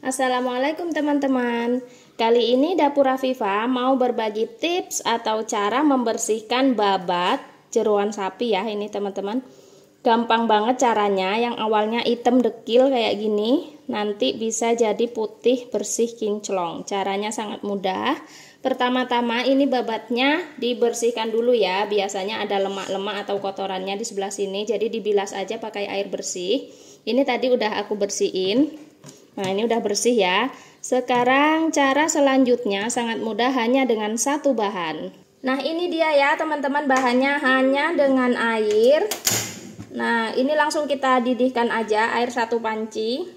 Assalamualaikum teman-teman Kali ini Dapur Afifa mau berbagi tips atau cara membersihkan babat jeruan sapi ya ini teman-teman Gampang banget caranya yang awalnya hitam dekil kayak gini Nanti bisa jadi putih bersih kinclong Caranya sangat mudah Pertama-tama ini babatnya dibersihkan dulu ya Biasanya ada lemak-lemak atau kotorannya di sebelah sini Jadi dibilas aja pakai air bersih Ini tadi udah aku bersihin Nah, ini udah bersih ya. Sekarang cara selanjutnya sangat mudah hanya dengan satu bahan. Nah, ini dia ya teman-teman bahannya hanya dengan air. Nah, ini langsung kita didihkan aja air satu panci.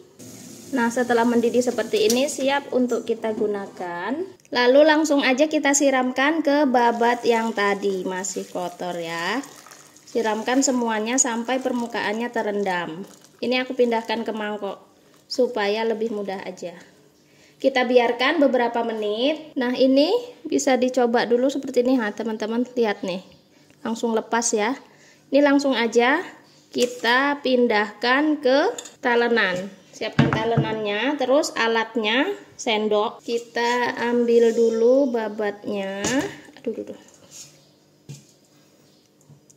Nah, setelah mendidih seperti ini siap untuk kita gunakan. Lalu langsung aja kita siramkan ke babat yang tadi masih kotor ya. Siramkan semuanya sampai permukaannya terendam. Ini aku pindahkan ke mangkok supaya lebih mudah aja kita biarkan beberapa menit nah ini bisa dicoba dulu seperti ini ha nah, teman-teman lihat nih langsung lepas ya ini langsung aja kita pindahkan ke talenan siapkan talenannya terus alatnya sendok kita ambil dulu babatnya aduh, aduh, aduh.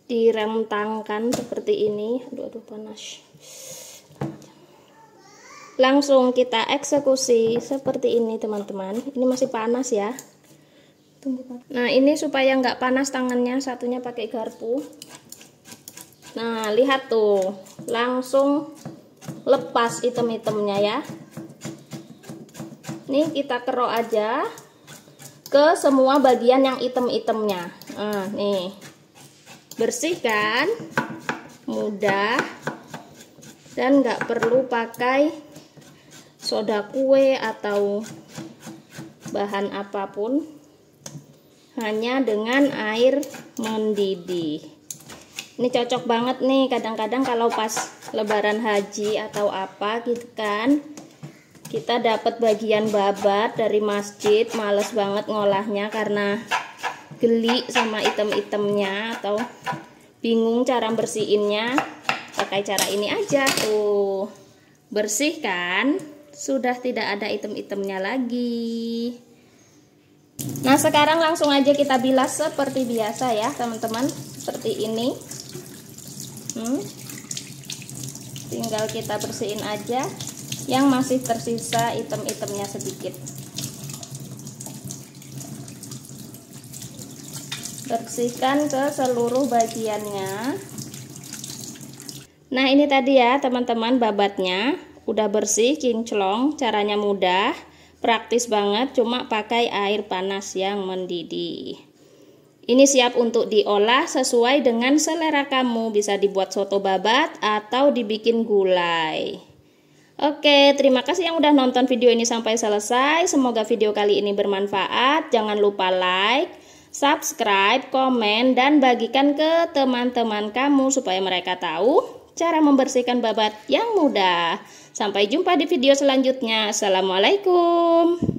direntangkan seperti ini aduh aduh panas langsung kita eksekusi seperti ini teman-teman ini masih panas ya nah ini supaya nggak panas tangannya satunya pakai garpu nah lihat tuh langsung lepas item-itemnya ya ini kita kerok aja ke semua bagian yang item-itemnya nah, nih bersihkan mudah dan nggak perlu pakai soda kue atau bahan apapun hanya dengan air mendidih ini cocok banget nih kadang-kadang kalau pas lebaran haji atau apa gitu kan kita dapat bagian babat dari masjid males banget ngolahnya karena geli sama item-itemnya atau bingung cara bersihinnya pakai cara ini aja tuh bersih kan sudah tidak ada item-itemnya lagi nah sekarang langsung aja kita bilas seperti biasa ya teman-teman seperti ini hmm. tinggal kita bersihin aja yang masih tersisa item-itemnya sedikit bersihkan ke seluruh bagiannya nah ini tadi ya teman-teman babatnya udah bersih kinclong caranya mudah praktis banget cuma pakai air panas yang mendidih ini siap untuk diolah sesuai dengan selera kamu bisa dibuat soto babat atau dibikin gulai Oke, terima kasih yang udah nonton video ini sampai selesai. Semoga video kali ini bermanfaat. Jangan lupa like, subscribe, komen, dan bagikan ke teman-teman kamu supaya mereka tahu cara membersihkan babat yang mudah. Sampai jumpa di video selanjutnya. Assalamualaikum.